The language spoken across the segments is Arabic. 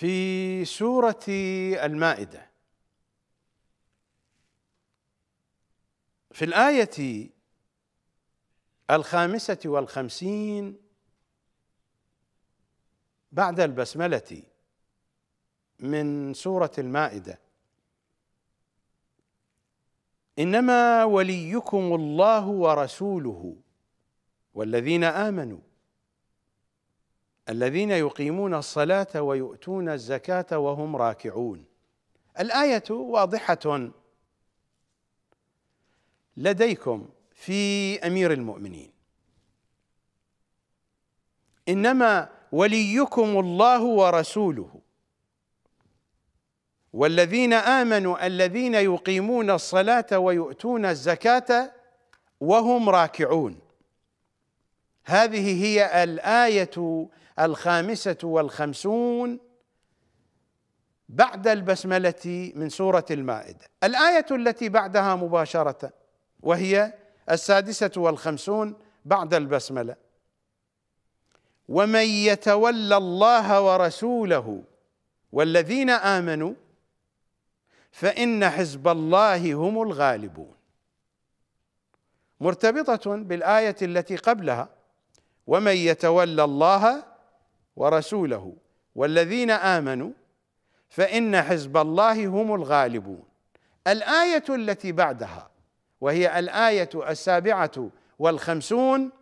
في سورة المائدة في الآية الخامسة والخمسين بعد البسملة من سورة المائدة إنما وليكم الله ورسوله والذين آمنوا الذين يقيمون الصلاة ويؤتون الزكاة وهم راكعون الآية واضحة لديكم في أمير المؤمنين إنما وليكم الله ورسوله والذين آمنوا الذين يقيمون الصلاة ويؤتون الزكاة وهم راكعون هذه هي الآية الخامسة والخمسون بعد البسملة من سورة المائدة الآية التي بعدها مباشرة وهي السادسة والخمسون بعد البسملة ومن يتولى الله ورسوله والذين آمنوا فإن حزب الله هم الغالبون مرتبطة بالآية التي قبلها ومن يتولى الله ورسوله والذين امنوا فان حزب الله هم الغالبون الايه التي بعدها وهي الايه السابعه والخمسون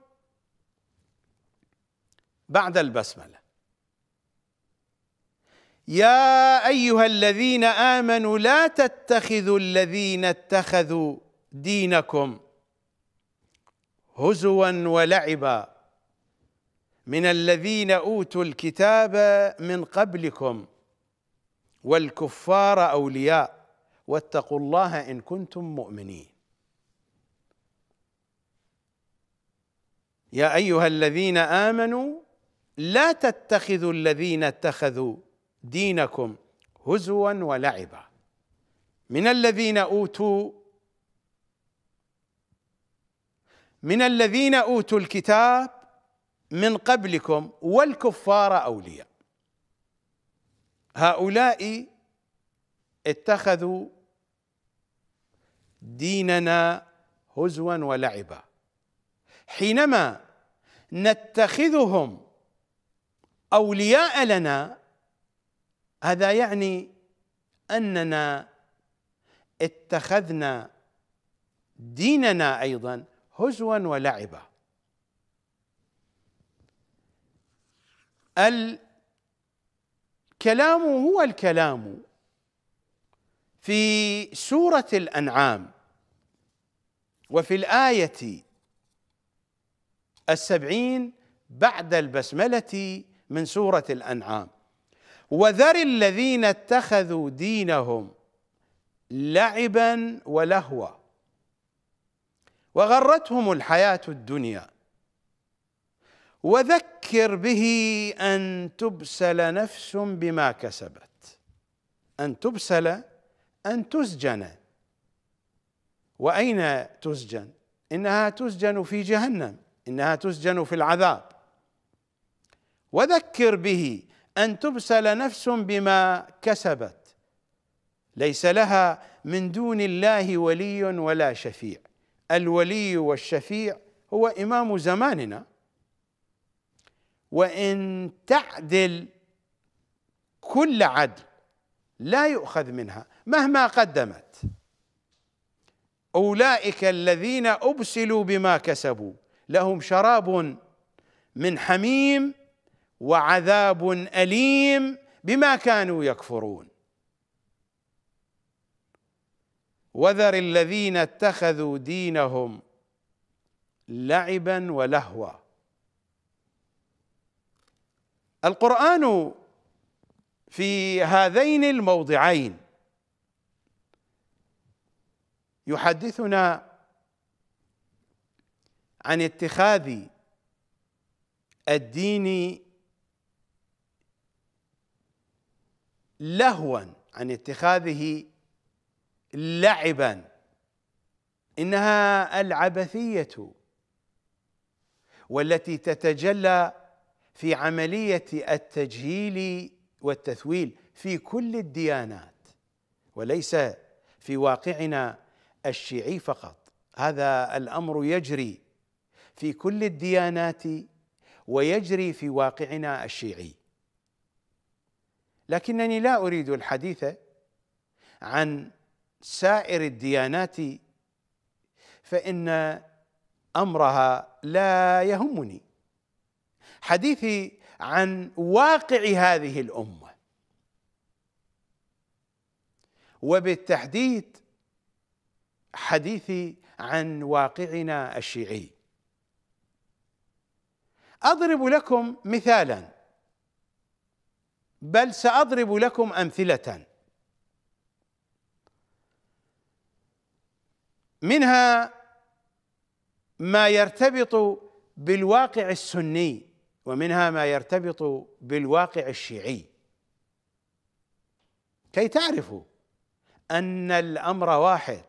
بعد البسمله يا ايها الذين امنوا لا تتخذوا الذين اتخذوا دينكم هزوا ولعبا من الذين اوتوا الكتاب من قبلكم والكفار اولياء واتقوا الله ان كنتم مؤمنين يا ايها الذين امنوا لا تتخذوا الذين اتخذوا دينكم هزوا ولعبا من الذين اوتوا من الذين اوتوا الكتاب من قبلكم والكفار اولياء هؤلاء اتخذوا ديننا هزوا ولعبا حينما نتخذهم اولياء لنا هذا يعني اننا اتخذنا ديننا ايضا هزوا ولعبا الكلام هو الكلام في سورة الأنعام وفي الآية السبعين بعد البسملة من سورة الأنعام وذر الذين اتخذوا دينهم لعبا ولهوا وغرتهم الحياة الدنيا وذكر تفكر به ان تبسل نفس بما كسبت ان تبسل ان تسجن واين تسجن انها تسجن في جهنم انها تسجن في العذاب وذكر به ان تبسل نفس بما كسبت ليس لها من دون الله ولي ولا شفيع الولي والشفيع هو امام زماننا وإن تعدل كل عدل لا يؤخذ منها مهما قدمت أولئك الذين أبسلوا بما كسبوا لهم شراب من حميم وعذاب أليم بما كانوا يكفرون وذر الذين اتخذوا دينهم لعبا ولهوا القرآن في هذين الموضعين يحدثنا عن اتخاذ الدين لهوا عن اتخاذه لعبا انها العبثيه والتي تتجلى في عمليه التجهيل والتثويل في كل الديانات وليس في واقعنا الشيعي فقط هذا الامر يجري في كل الديانات ويجري في واقعنا الشيعي لكنني لا اريد الحديث عن سائر الديانات فان امرها لا يهمني حديثي عن واقع هذه الامه وبالتحديد حديثي عن واقعنا الشيعي اضرب لكم مثالا بل ساضرب لكم امثله منها ما يرتبط بالواقع السني ومنها ما يرتبط بالواقع الشيعي كي تعرفوا ان الامر واحد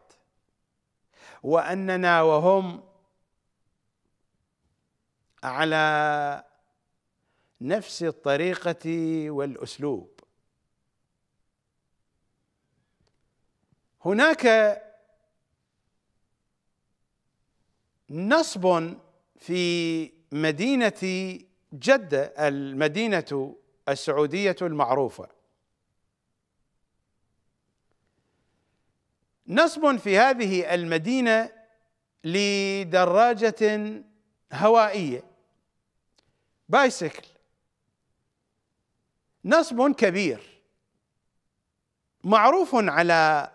واننا وهم على نفس الطريقه والاسلوب هناك نصب في مدينه جدة المدينة السعودية المعروفة نصب في هذه المدينة لدراجة هوائية بايسكل نصب كبير معروف على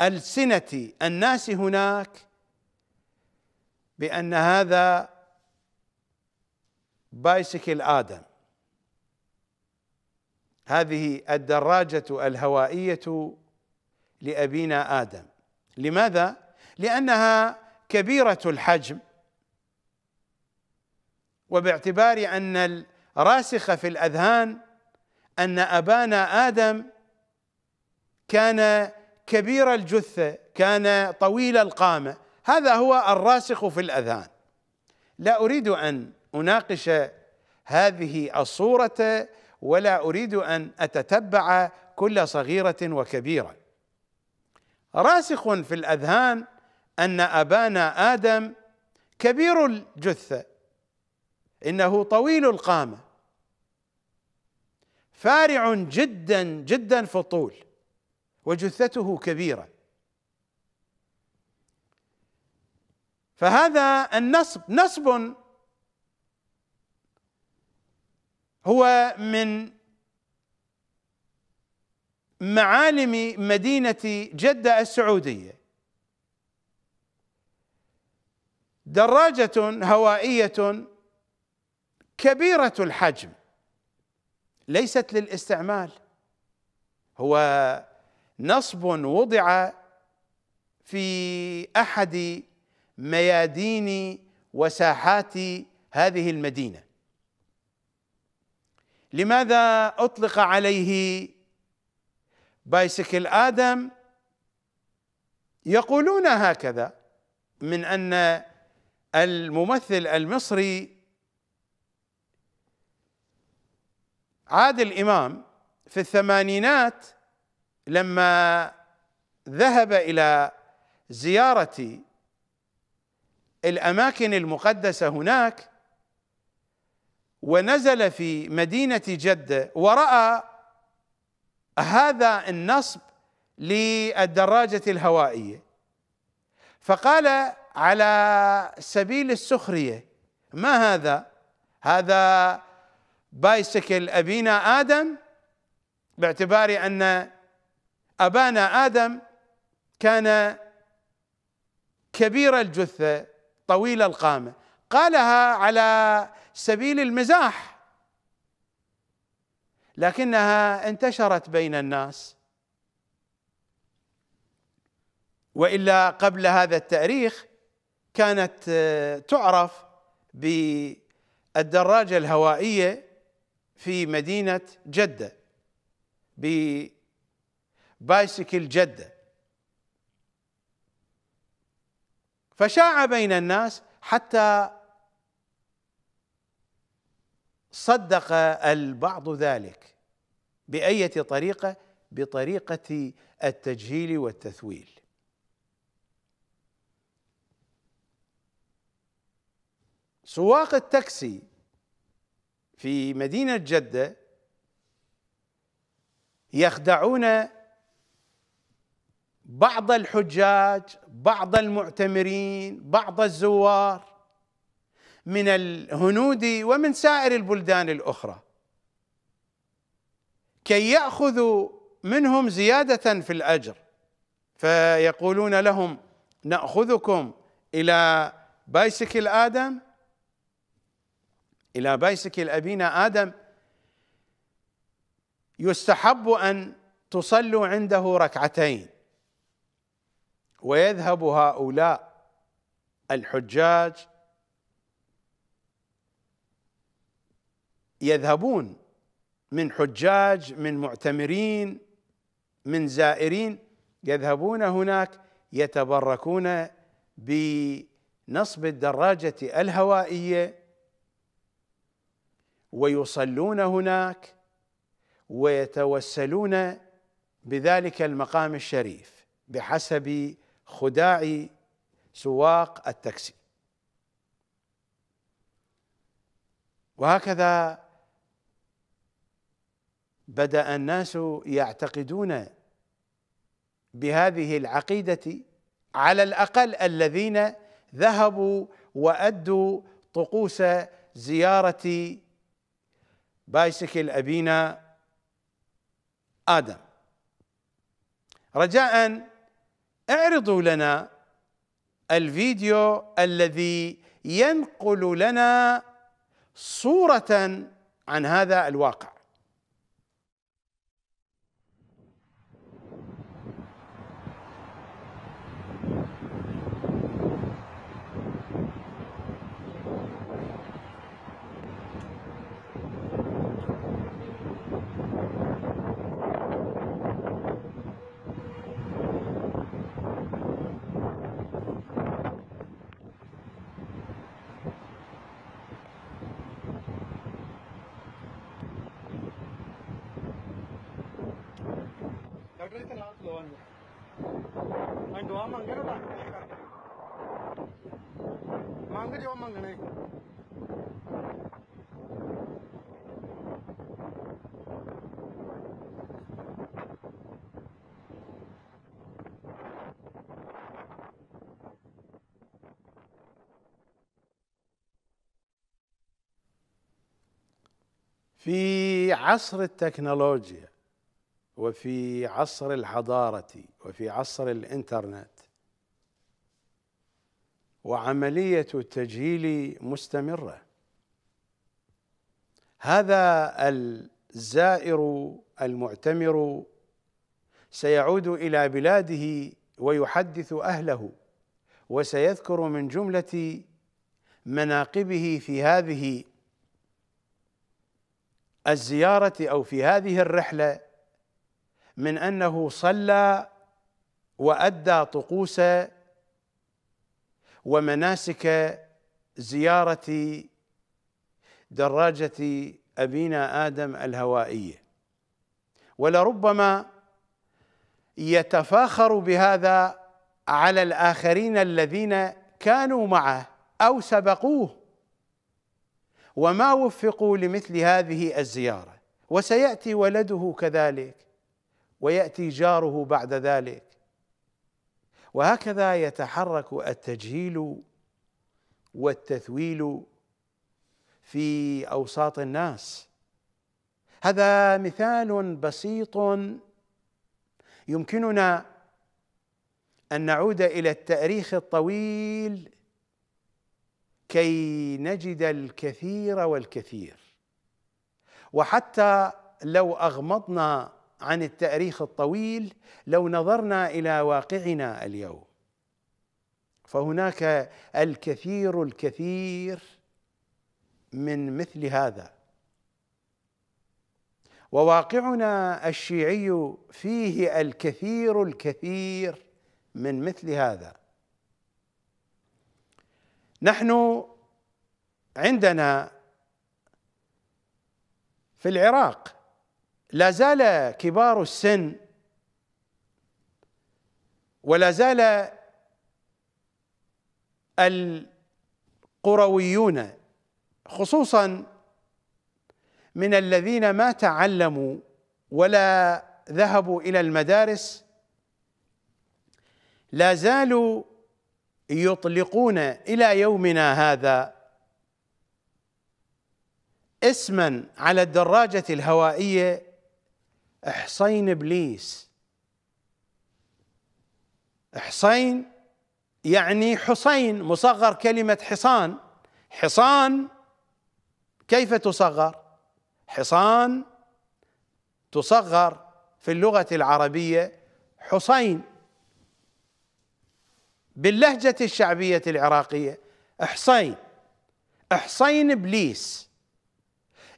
ألسنة الناس هناك بأن هذا بايسكل آدم هذه الدراجة الهوائية لأبينا آدم لماذا؟ لأنها كبيرة الحجم وباعتبار أن الراسخ في الأذهان أن أبانا آدم كان كبير الجثة كان طويل القامة هذا هو الراسخ في الأذهان لا أريد أن اناقش هذه الصوره ولا اريد ان اتتبع كل صغيره وكبيره راسخ في الاذهان ان ابانا ادم كبير الجثه انه طويل القامه فارع جدا جدا في الطول وجثته كبيره فهذا النصب نصب هو من معالم مدينة جدة السعودية دراجة هوائية كبيرة الحجم ليست للاستعمال هو نصب وضع في احد ميادين وساحات هذه المدينه لماذا أطلق عليه بايسكل آدم يقولون هكذا من أن الممثل المصري عادل إمام في الثمانينات لما ذهب إلى زيارة الأماكن المقدسة هناك ونزل في مدينة جدة ورأى هذا النصب للدراجة الهوائية فقال على سبيل السخرية ما هذا هذا بايسكل أبينا آدم باعتبار أن أبانا آدم كان كبير الجثة طويل القامة قالها على سبيل المزاح لكنها انتشرت بين الناس والا قبل هذا التاريخ كانت آه، تعرف بالدراجه الهوائيه في مدينه جده ببايسكل جده فشاع بين الناس حتى صدق البعض ذلك بأية طريقة بطريقة التجهيل والتثويل سواق التاكسي في مدينة جدة يخدعون بعض الحجاج بعض المعتمرين بعض الزوار من الهنود ومن سائر البلدان الاخرى كي ياخذوا منهم زياده في الاجر فيقولون لهم ناخذكم الى بايسكل ادم الى بايسكل ابينا ادم يستحب ان تصلوا عنده ركعتين ويذهب هؤلاء الحجاج يذهبون من حجاج من معتمرين من زائرين يذهبون هناك يتبركون بنصب الدراجه الهوائيه ويصلون هناك ويتوسلون بذلك المقام الشريف بحسب خداع سواق التاكسي وهكذا بدا الناس يعتقدون بهذه العقيده على الاقل الذين ذهبوا وادوا طقوس زياره بايسكل ابينا ادم رجاء اعرضوا لنا الفيديو الذي ينقل لنا صوره عن هذا الواقع في عصر التكنولوجيا وفي عصر الحضارة وفي عصر الإنترنت وعملية التجهيل مستمرة هذا الزائر المعتمر سيعود إلى بلاده ويحدث أهله وسيذكر من جملة مناقبه في هذه الزيارة أو في هذه الرحلة من انه صلى وادى طقوس ومناسك زياره دراجه ابينا ادم الهوائيه ولربما يتفاخر بهذا على الاخرين الذين كانوا معه او سبقوه وما وفقوا لمثل هذه الزياره وسياتي ولده كذلك وياتي جاره بعد ذلك وهكذا يتحرك التجهيل والتثويل في اوساط الناس هذا مثال بسيط يمكننا ان نعود الى التاريخ الطويل كي نجد الكثير والكثير وحتى لو اغمضنا عن التاريخ الطويل لو نظرنا الى واقعنا اليوم فهناك الكثير الكثير من مثل هذا وواقعنا الشيعي فيه الكثير الكثير من مثل هذا نحن عندنا في العراق لا زال كبار السن ولا زال القرويون خصوصا من الذين ما تعلموا ولا ذهبوا الى المدارس لا زالوا يطلقون الى يومنا هذا اسما على الدراجه الهوائيه احصين ابليس حصين يعني حصين مصغر كلمه حصان حصان كيف تصغر حصان تصغر في اللغه العربيه حصين باللهجه الشعبيه العراقيه حصين حصين ابليس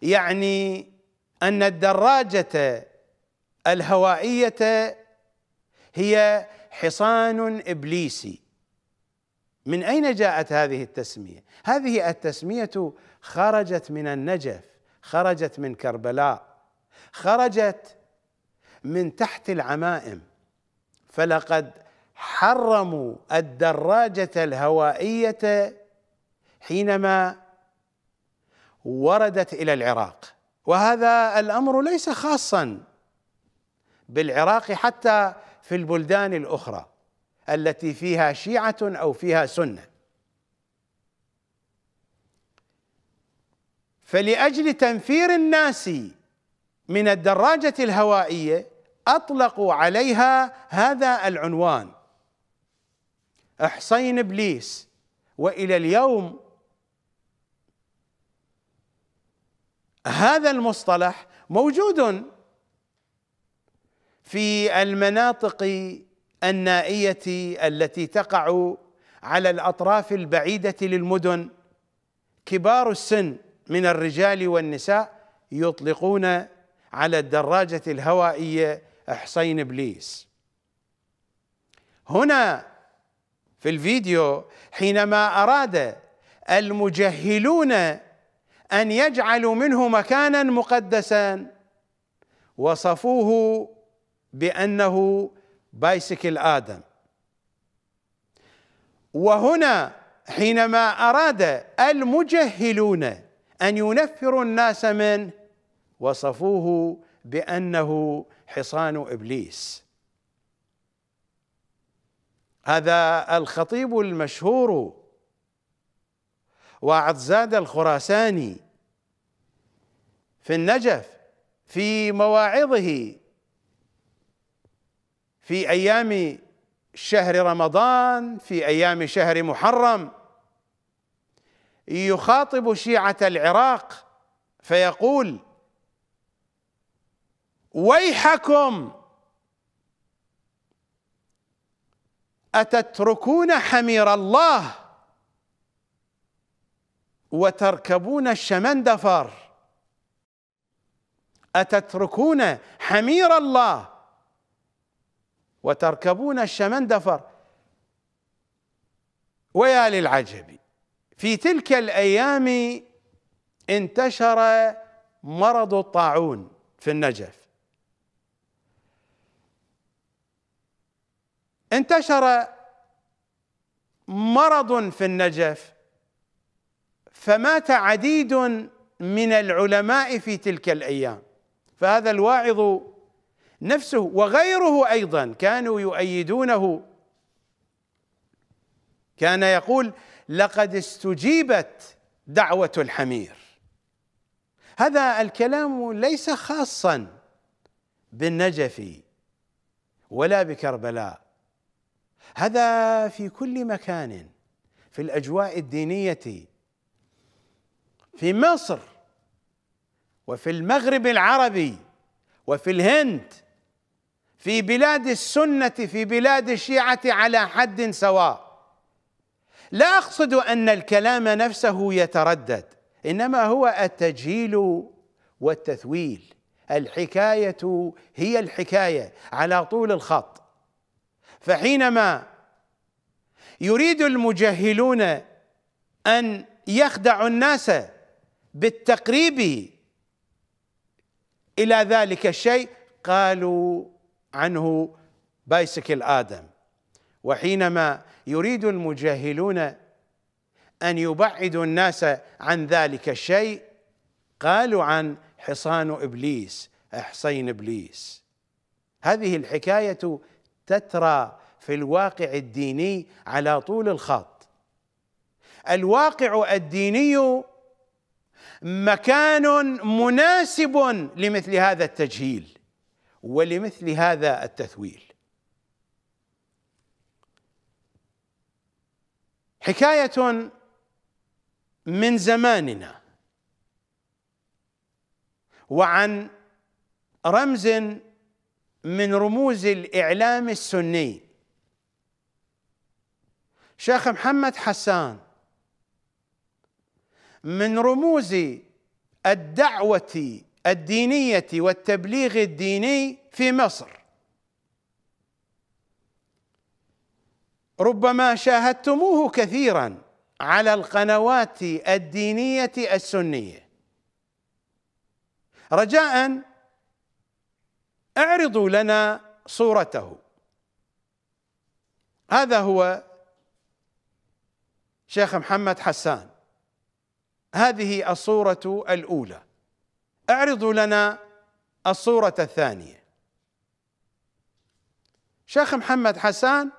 يعني ان الدراجه الهوائيه هي حصان ابليسي من اين جاءت هذه التسميه هذه التسميه خرجت من النجف خرجت من كربلاء خرجت من تحت العمائم فلقد حرموا الدراجه الهوائيه حينما وردت الى العراق وهذا الامر ليس خاصا بالعراق حتى في البلدان الاخرى التي فيها شيعه او فيها سنه فلاجل تنفير الناس من الدراجه الهوائيه اطلقوا عليها هذا العنوان احصين ابليس والى اليوم هذا المصطلح موجود في المناطق النائيه التي تقع على الاطراف البعيده للمدن كبار السن من الرجال والنساء يطلقون على الدراجه الهوائيه حسين ابليس هنا في الفيديو حينما اراد المجهلون ان يجعلوا منه مكانا مقدسا وصفوه بأنه بايسكل آدم وهنا حينما أراد المجهلون أن ينفروا الناس منه وصفوه بأنه حصان إبليس هذا الخطيب المشهور زاد الخراساني في النجف في مواعظه في ايام شهر رمضان في ايام شهر محرم يخاطب شيعه العراق فيقول ويحكم اتتركون حمير الله وتركبون الشمندفر اتتركون حمير الله وتركبون الشمندفر ويا للعجب في تلك الايام انتشر مرض الطاعون في النجف انتشر مرض في النجف فمات عديد من العلماء في تلك الايام فهذا الواعظ نفسه وغيره ايضا كانوا يؤيدونه كان يقول لقد استجيبت دعوه الحمير هذا الكلام ليس خاصا بالنجف ولا بكربلاء هذا في كل مكان في الاجواء الدينيه في مصر وفي المغرب العربي وفي الهند في بلاد السنه في بلاد الشيعه على حد سواء لا اقصد ان الكلام نفسه يتردد انما هو التجهيل والتثويل الحكايه هي الحكايه على طول الخط فحينما يريد المجهلون ان يخدعوا الناس بالتقريب الى ذلك الشيء قالوا عنه بايسكل آدم وحينما يريد المجاهلون أن يبعدوا الناس عن ذلك الشيء قالوا عن حصان إبليس حصين إبليس هذه الحكاية تترى في الواقع الديني على طول الخط الواقع الديني مكان مناسب لمثل هذا التجهيل ولمثل هذا التثويل حكايه من زماننا وعن رمز من رموز الاعلام السني شيخ محمد حسان من رموز الدعوه الدينية والتبليغ الديني في مصر ربما شاهدتموه كثيرا على القنوات الدينية السنية رجاء اعرضوا لنا صورته هذا هو شيخ محمد حسان هذه الصورة الأولى اعرضوا لنا الصورة الثانية شيخ محمد حسان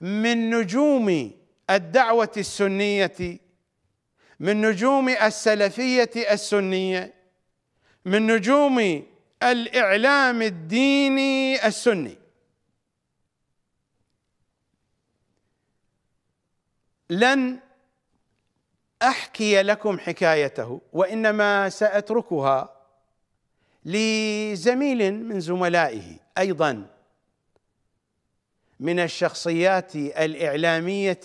من نجوم الدعوة السنية من نجوم السلفية السنية من نجوم الإعلام الديني السني لن احكي لكم حكايته وانما ساتركها لزميل من زملائه ايضا من الشخصيات الاعلاميه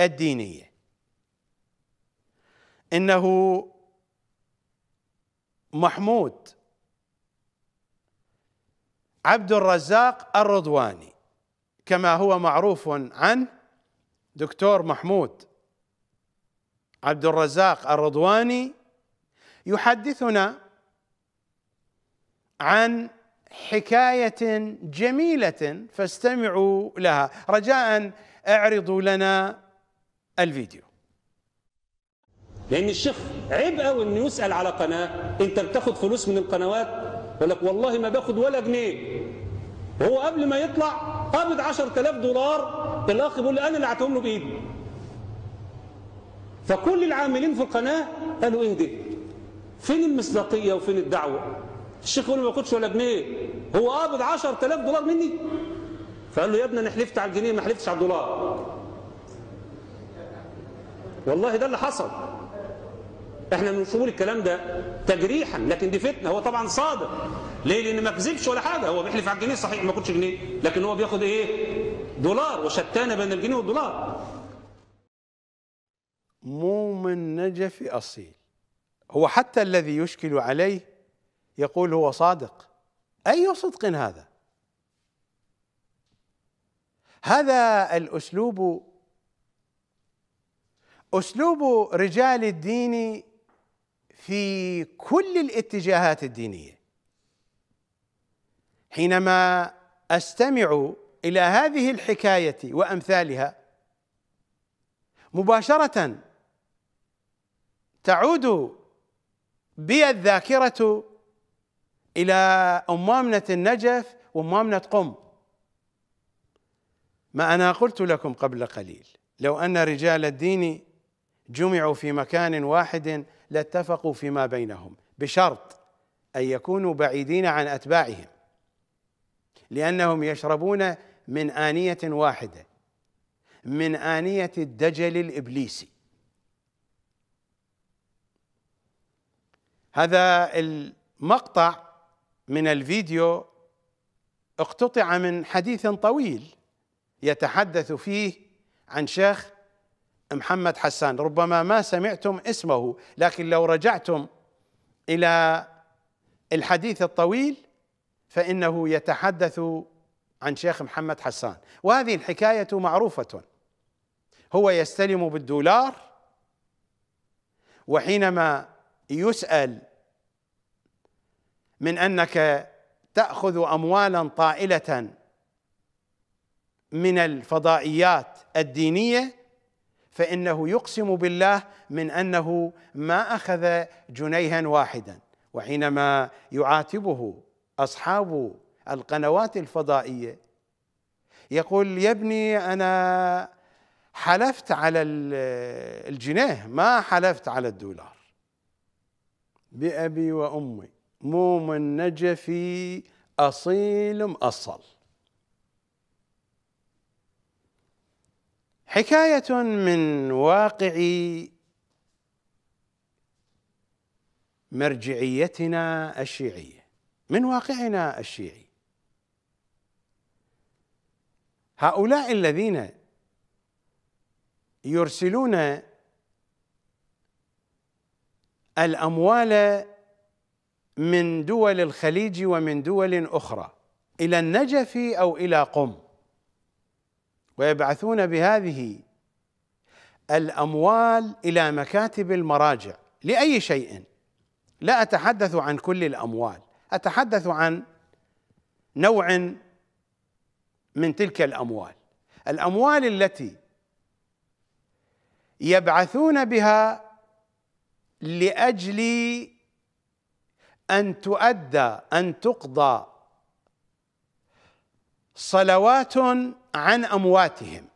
الدينيه انه محمود عبد الرزاق الرضواني كما هو معروف عن دكتور محمود عبد الرزاق الرضواني يحدثنا عن حكاية جميلة فاستمعوا لها رجاء اعرضوا لنا الفيديو لأن الشيخ عيب قوي إنه يسأل على قناة أنت بتاخد فلوس من القنوات يقول لك والله ما باخد ولا جنيه وهو قبل ما يطلع قابض 10000 دولار الأخ بيقول لي أنا اللي هعتهم له بإيدي فكل العاملين في القناة قالوا ايه دي فين المصداقية وفين الدعوة الشيخ يقول ما كنتش ولا جنيه هو قابض آه 10000 دولار مني فقال له يا ابني انا حلفت على الجنيه ما حلفتش على الدولار والله ده اللي حصل احنا بنقول الكلام ده تجريحا لكن دي فتنه هو طبعا صادق ليه لان ما كذبش ولا حاجه هو بيحلف على الجنيه صحيح ما كنتش جنيه لكن هو بياخد ايه دولار وشتان بين الجنيه والدولار مو من نجف اصيل هو حتى الذي يشكل عليه يقول هو صادق اي صدق هذا هذا الاسلوب اسلوب رجال الدين في كل الاتجاهات الدينيه حينما استمع الى هذه الحكايه وامثالها مباشره تعود بي الذاكرة إلى أمامنة النجف وأمامنة قم ما أنا قلت لكم قبل قليل لو أن رجال الدين جمعوا في مكان واحد لاتفقوا فيما بينهم بشرط أن يكونوا بعيدين عن أتباعهم لأنهم يشربون من آنية واحدة من آنية الدجل الإبليسي هذا المقطع من الفيديو اقتطع من حديث طويل يتحدث فيه عن شيخ محمد حسان ربما ما سمعتم اسمه لكن لو رجعتم الى الحديث الطويل فانه يتحدث عن شيخ محمد حسان وهذه الحكايه معروفه هو يستلم بالدولار وحينما يسأل من أنك تأخذ أموالا طائلة من الفضائيات الدينية فإنه يقسم بالله من أنه ما أخذ جنيها واحدا وحينما يعاتبه أصحاب القنوات الفضائية يقول يا ابني أنا حلفت على الجنيه ما حلفت على الدولار بأبي وأمي موم النجفي أصيل مأصل حكاية من واقع مرجعيتنا الشيعية من واقعنا الشيعي هؤلاء الذين يرسلون الأموال من دول الخليج ومن دول أخرى إلى النجف أو إلى قم ويبعثون بهذه الأموال إلى مكاتب المراجع لأي شيء لا أتحدث عن كل الأموال أتحدث عن نوع من تلك الأموال الأموال التي يبعثون بها لاجل ان تؤدى ان تقضى صلوات عن امواتهم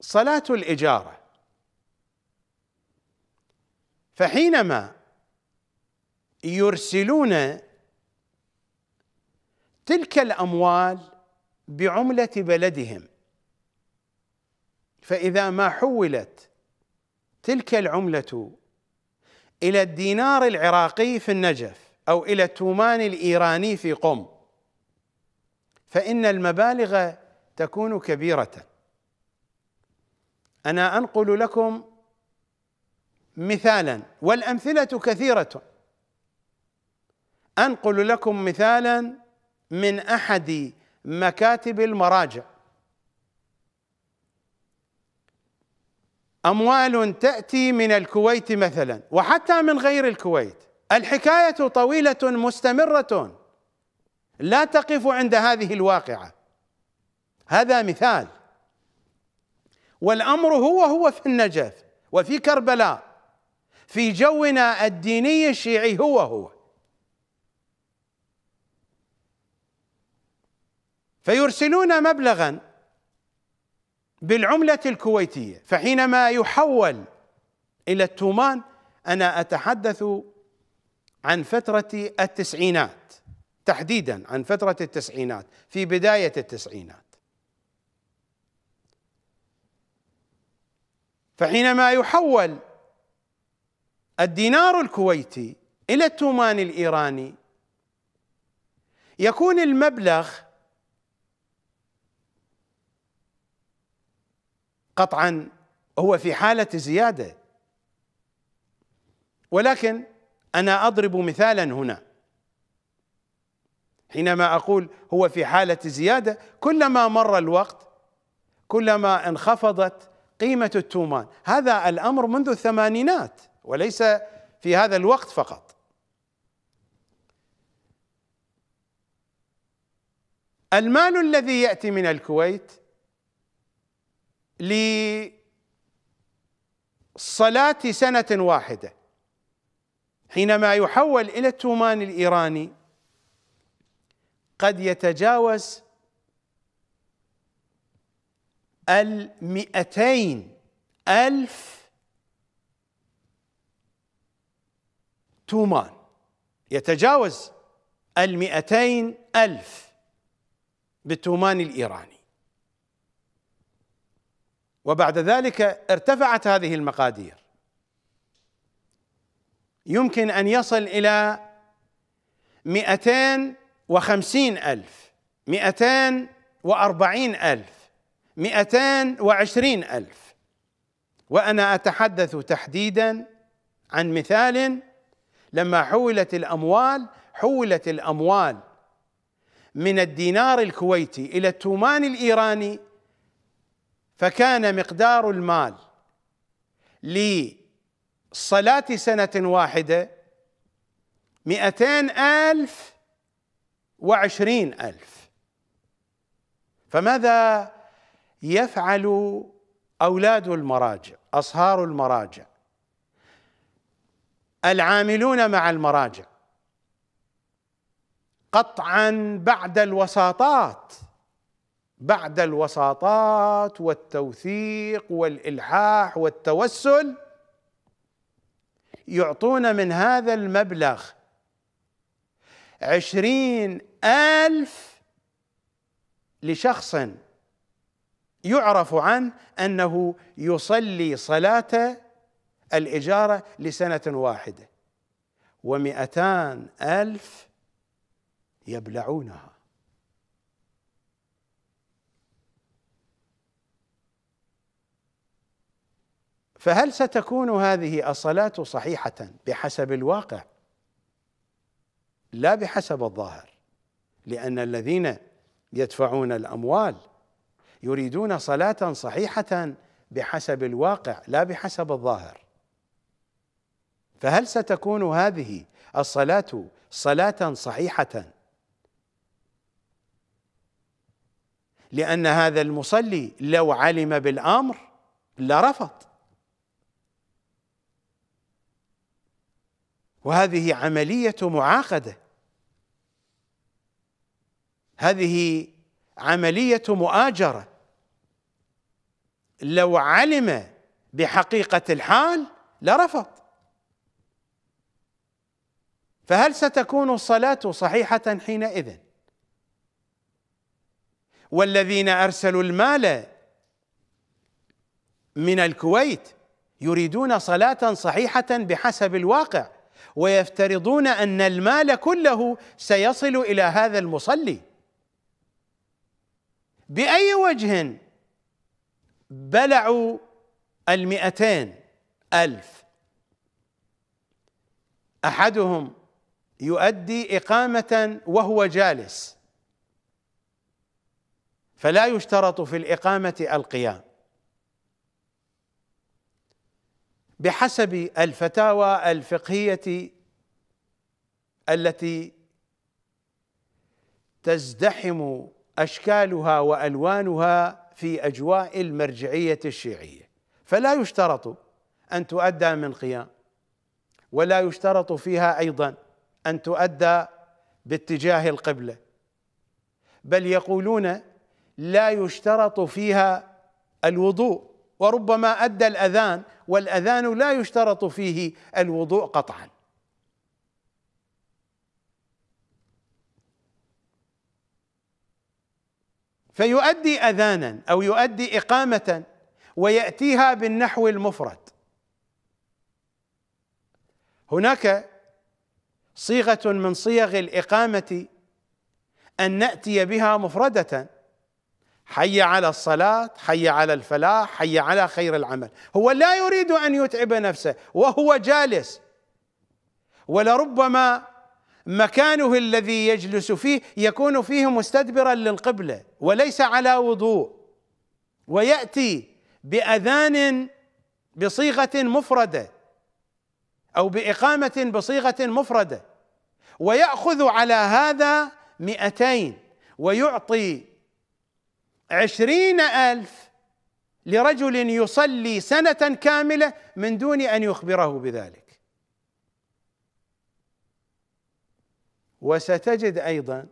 صلاه الاجاره فحينما يرسلون تلك الاموال بعمله بلدهم فاذا ما حولت تلك العمله إلى الدينار العراقي في النجف أو إلى التومان الإيراني في قم فإن المبالغ تكون كبيرة أنا أنقل لكم مثالا والأمثلة كثيرة أنقل لكم مثالا من أحد مكاتب المراجع اموال تاتي من الكويت مثلا وحتى من غير الكويت الحكايه طويله مستمره لا تقف عند هذه الواقعه هذا مثال والامر هو هو في النجف وفي كربلاء في جونا الديني الشيعي هو هو فيرسلون مبلغا بالعملة الكويتية فحينما يحول إلى التومان أنا أتحدث عن فترة التسعينات تحديدا عن فترة التسعينات في بداية التسعينات فحينما يحول الدينار الكويتي إلى التومان الإيراني يكون المبلغ قطعا هو في حالة زيادة ولكن أنا أضرب مثالا هنا حينما أقول هو في حالة زيادة كلما مر الوقت كلما انخفضت قيمة التومان هذا الأمر منذ الثمانينات وليس في هذا الوقت فقط المال الذي يأتي من الكويت لصلاة سنة واحدة حينما يحول إلى التومان الإيراني قد يتجاوز المئتين ألف تومان يتجاوز المئتين ألف بالتومان الإيراني وبعد ذلك ارتفعت هذه المقادير يمكن أن يصل إلى مئتان وخمسين ألف مئتان وأربعين ألف مئتان وعشرين ألف وأنا أتحدث تحديدا عن مثال لما حولت الأموال حولت الأموال من الدينار الكويتي إلى التومان الإيراني فكان مقدار المال لصلاة سنة واحدة مئتين ألف وعشرين ألف فماذا يفعل أولاد المراجع أصهار المراجع العاملون مع المراجع قطعا بعد الوساطات بعد الوساطات والتوثيق والالحاح والتوسل يعطون من هذا المبلغ عشرين ألف لشخص يعرف عنه أنه يصلي صلاة الإجارة لسنة واحدة ومئتان ألف يبلعونها فهل ستكون هذه الصلاه صحيحه بحسب الواقع لا بحسب الظاهر لان الذين يدفعون الاموال يريدون صلاه صحيحه بحسب الواقع لا بحسب الظاهر فهل ستكون هذه الصلاه صلاه صحيحه لان هذا المصلي لو علم بالامر لرفض وهذه عملية معاقدة هذه عملية مؤاجرة لو علم بحقيقة الحال لرفض فهل ستكون الصلاة صحيحة حينئذ والذين أرسلوا المال من الكويت يريدون صلاة صحيحة بحسب الواقع ويفترضون ان المال كله سيصل الى هذا المصلي باي وجه بلعوا المئتين الف احدهم يؤدي اقامه وهو جالس فلا يشترط في الاقامه القيام بحسب الفتاوى الفقهيه التي تزدحم اشكالها والوانها في اجواء المرجعيه الشيعيه فلا يشترط ان تؤدى من قيام ولا يشترط فيها ايضا ان تؤدى باتجاه القبله بل يقولون لا يشترط فيها الوضوء وربما أدى الأذان والأذان لا يشترط فيه الوضوء قطعا فيؤدي أذانا أو يؤدي إقامة ويأتيها بالنحو المفرد هناك صيغة من صيغ الإقامة أن نأتي بها مفردةً حي على الصلاة حي على الفلاح حي على خير العمل هو لا يريد أن يتعب نفسه وهو جالس ولربما مكانه الذي يجلس فيه يكون فيه مستدبرا للقبلة وليس على وضوء ويأتي بأذان بصيغة مفردة أو بإقامة بصيغة مفردة ويأخذ على هذا مئتين ويعطي عشرين ألف لرجل يصلي سنة كاملة من دون أن يخبره بذلك وستجد أيضا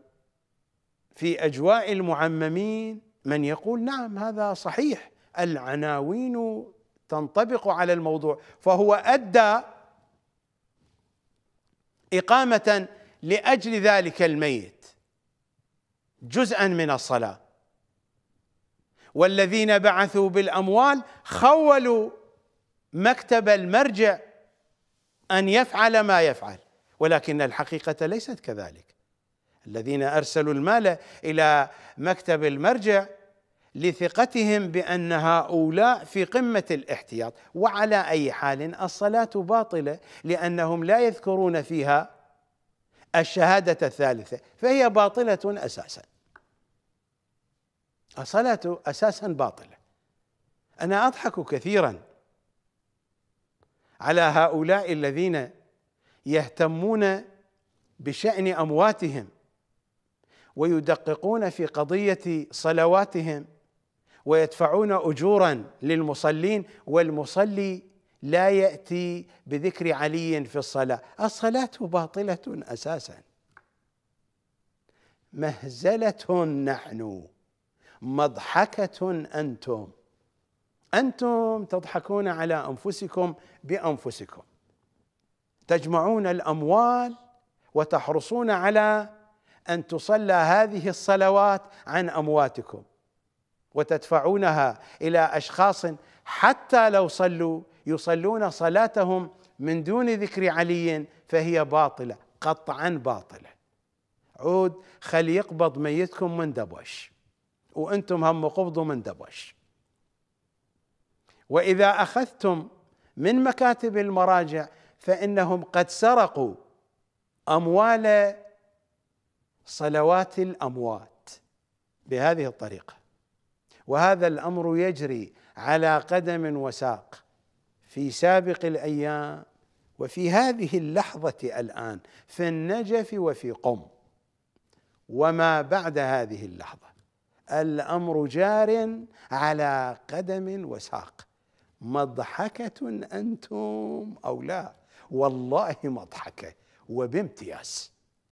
في أجواء المعممين من يقول نعم هذا صحيح العناوين تنطبق على الموضوع فهو أدى إقامة لأجل ذلك الميت جزءا من الصلاة والذين بعثوا بالاموال خولوا مكتب المرجع ان يفعل ما يفعل ولكن الحقيقه ليست كذلك الذين ارسلوا المال الى مكتب المرجع لثقتهم بان هؤلاء في قمه الاحتياط وعلى اي حال الصلاه باطله لانهم لا يذكرون فيها الشهاده الثالثه فهي باطله اساسا الصلاة أساسا باطلة أنا أضحك كثيرا على هؤلاء الذين يهتمون بشأن أمواتهم ويدققون في قضية صلواتهم ويدفعون أجورا للمصلين والمصلي لا يأتي بذكر علي في الصلاة الصلاة باطلة أساسا مهزلة نحن مضحكة أنتم أنتم تضحكون على أنفسكم بأنفسكم تجمعون الأموال وتحرصون على أن تصلى هذه الصلوات عن أمواتكم وتدفعونها إلى أشخاص حتى لو صلوا يصلون صلاتهم من دون ذكر علي فهي باطلة قطعا باطلة عود خلي يقبض ميتكم من دبوش وانتم هم قبضوا من دبش واذا اخذتم من مكاتب المراجع فانهم قد سرقوا اموال صلوات الاموات بهذه الطريقه وهذا الامر يجري على قدم وساق في سابق الايام وفي هذه اللحظه الان في النجف وفي قم وما بعد هذه اللحظه الامر جار على قدم وساق مضحكه انتم او لا والله مضحكه وبامتياز